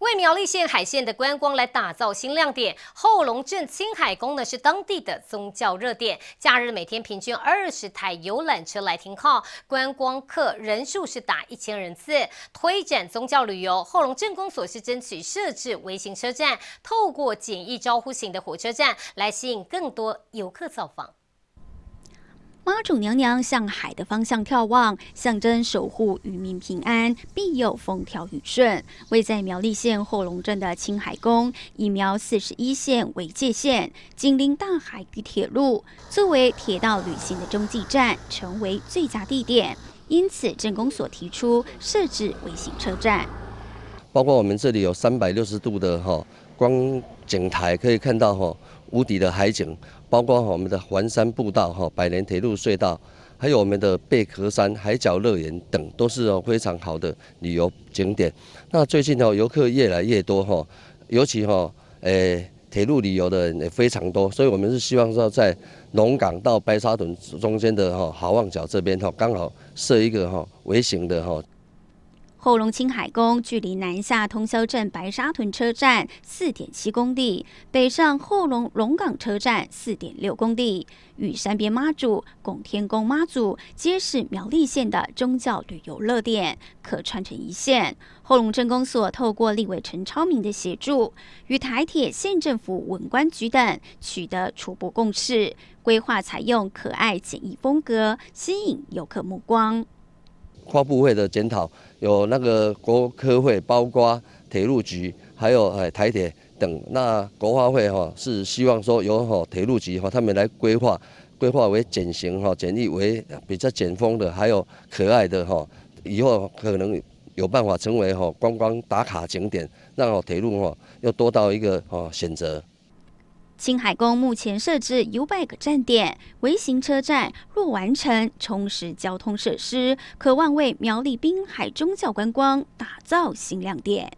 为苗栗县海线的观光来打造新亮点，后龙镇青海宫呢是当地的宗教热点，假日每天平均二十台游览车来停靠，观光客人数是达一千人次。推展宗教旅游，后龙镇公所是争取设置微型车站，透过简易招呼型的火车站来吸引更多游客造访。妈祖娘娘向海的方向眺望，象征守护渔民平安，庇佑风调雨顺。位在苗栗县后龙镇的青海宫，以苗四十一线为界限，紧邻大海与铁路，作为铁道旅行的中继站，成为最佳地点。因此，镇公所提出设置微型车站，包括我们这里有三百六十度的哈。观景台可以看到哈无敌的海景，包括我们的环山步道哈百年铁路隧道，还有我们的贝壳山、海角乐园等，都是哦非常好的旅游景点。那最近哦游客越来越多哈，尤其哈诶铁路旅游的人也非常多，所以我们是希望说在龙岗到白沙屯中间的哈好望角这边哈，刚好设一个哈微型的哈。后龙清海宫距离南下通霄镇白沙屯车站四点七公里，北上后龙龙港车站四点六公里。与山边妈祖、巩天宫妈祖皆是苗栗县的宗教旅游热点，可串成一线。后龙镇公所透过立委陈超明的协助，与台铁、县政府文官局等取得初步共识，规划采用可爱简易风格，吸引游客目光。跨部会的检讨有那个国科会，包括铁路局，还有哎台铁等。那国花会哈是希望说由哈铁路局哈他们来规划，规划为简型哈、简易为比较简风的，还有可爱的哈，以后可能有办法成为哈观光打卡景点，让铁路哈又多到一个哈选择。青海宫目前设置 U 有百 e 站点、微型车站，若完成充实交通设施，可望为苗栗滨海宗教观光打造新亮点。